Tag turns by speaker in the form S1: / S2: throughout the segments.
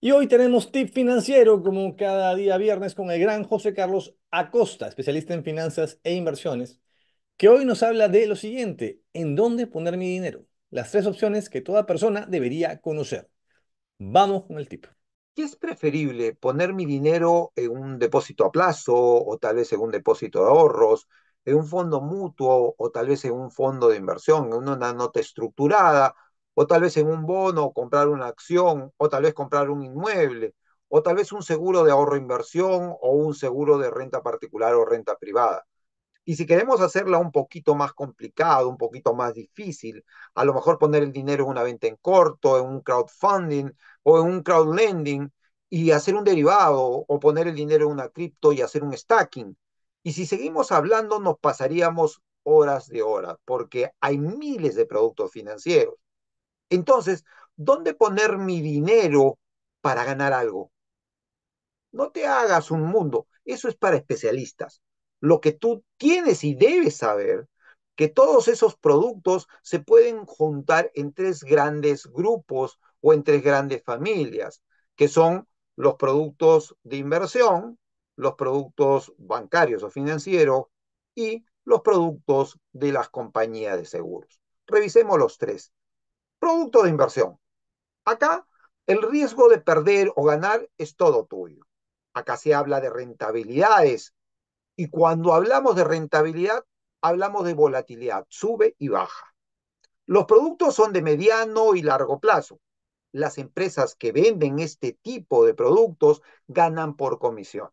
S1: Y hoy tenemos tip financiero como cada día viernes con el gran José Carlos Acosta, especialista en finanzas e inversiones, que hoy nos habla de lo siguiente, ¿en dónde poner mi dinero? Las tres opciones que toda persona debería conocer. Vamos con el tip. ¿Qué es preferible? ¿Poner mi dinero en un depósito a plazo o tal vez en un depósito de ahorros, en un fondo mutuo o tal vez en un fondo de inversión, en una nota estructurada? o tal vez en un bono, comprar una acción, o tal vez comprar un inmueble, o tal vez un seguro de ahorro inversión, o un seguro de renta particular o renta privada. Y si queremos hacerla un poquito más complicado, un poquito más difícil, a lo mejor poner el dinero en una venta en corto, en un crowdfunding o en un crowdlending y hacer un derivado o poner el dinero en una cripto y hacer un stacking. Y si seguimos hablando nos pasaríamos horas de horas porque hay miles de productos financieros. Entonces, ¿dónde poner mi dinero para ganar algo? No te hagas un mundo, eso es para especialistas. Lo que tú tienes y debes saber, que todos esos productos se pueden juntar en tres grandes grupos o en tres grandes familias, que son los productos de inversión, los productos bancarios o financieros y los productos de las compañías de seguros. Revisemos los tres producto de inversión. Acá el riesgo de perder o ganar es todo tuyo. Acá se habla de rentabilidades y cuando hablamos de rentabilidad, hablamos de volatilidad, sube y baja. Los productos son de mediano y largo plazo. Las empresas que venden este tipo de productos ganan por comisiones.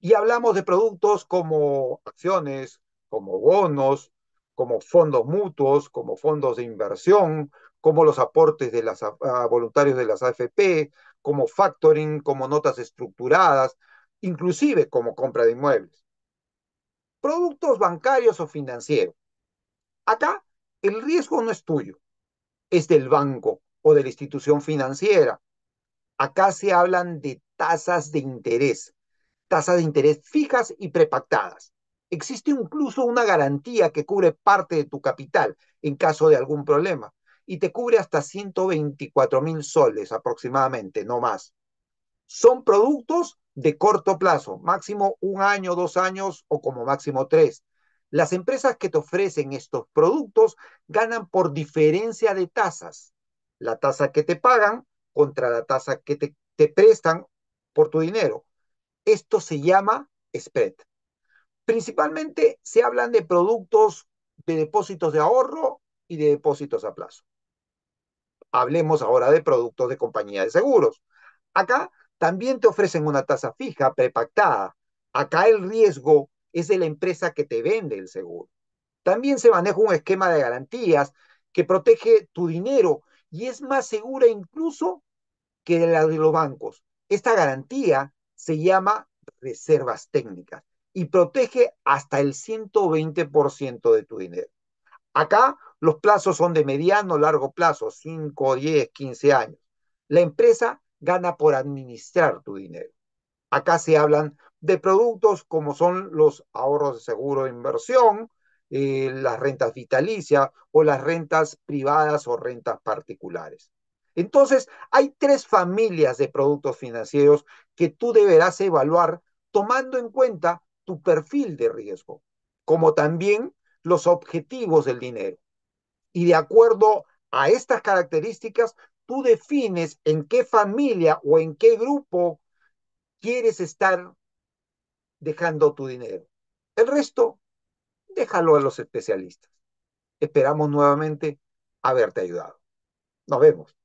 S1: Y hablamos de productos como acciones, como bonos, como fondos mutuos, como fondos de inversión, como los aportes de las ah, voluntarios de las AFP, como factoring, como notas estructuradas, inclusive como compra de inmuebles. Productos bancarios o financieros. Acá el riesgo no es tuyo, es del banco o de la institución financiera. Acá se hablan de tasas de interés, tasas de interés fijas y prepactadas. Existe incluso una garantía que cubre parte de tu capital en caso de algún problema y te cubre hasta 124 mil soles aproximadamente, no más. Son productos de corto plazo, máximo un año, dos años o como máximo tres. Las empresas que te ofrecen estos productos ganan por diferencia de tasas. La tasa que te pagan contra la tasa que te, te prestan por tu dinero. Esto se llama spread. Principalmente se hablan de productos de depósitos de ahorro y de depósitos a plazo. Hablemos ahora de productos de compañía de seguros. Acá también te ofrecen una tasa fija prepactada. Acá el riesgo es de la empresa que te vende el seguro. También se maneja un esquema de garantías que protege tu dinero y es más segura incluso que la de los bancos. Esta garantía se llama reservas técnicas y protege hasta el 120% de tu dinero. Acá los plazos son de mediano, largo plazo, 5, 10, 15 años. La empresa gana por administrar tu dinero. Acá se hablan de productos como son los ahorros de seguro de inversión, eh, las rentas vitalicias o las rentas privadas o rentas particulares. Entonces, hay tres familias de productos financieros que tú deberás evaluar tomando en cuenta tu perfil de riesgo, como también los objetivos del dinero. Y de acuerdo a estas características, tú defines en qué familia o en qué grupo quieres estar dejando tu dinero. El resto, déjalo a los especialistas. Esperamos nuevamente haberte ayudado. Nos vemos.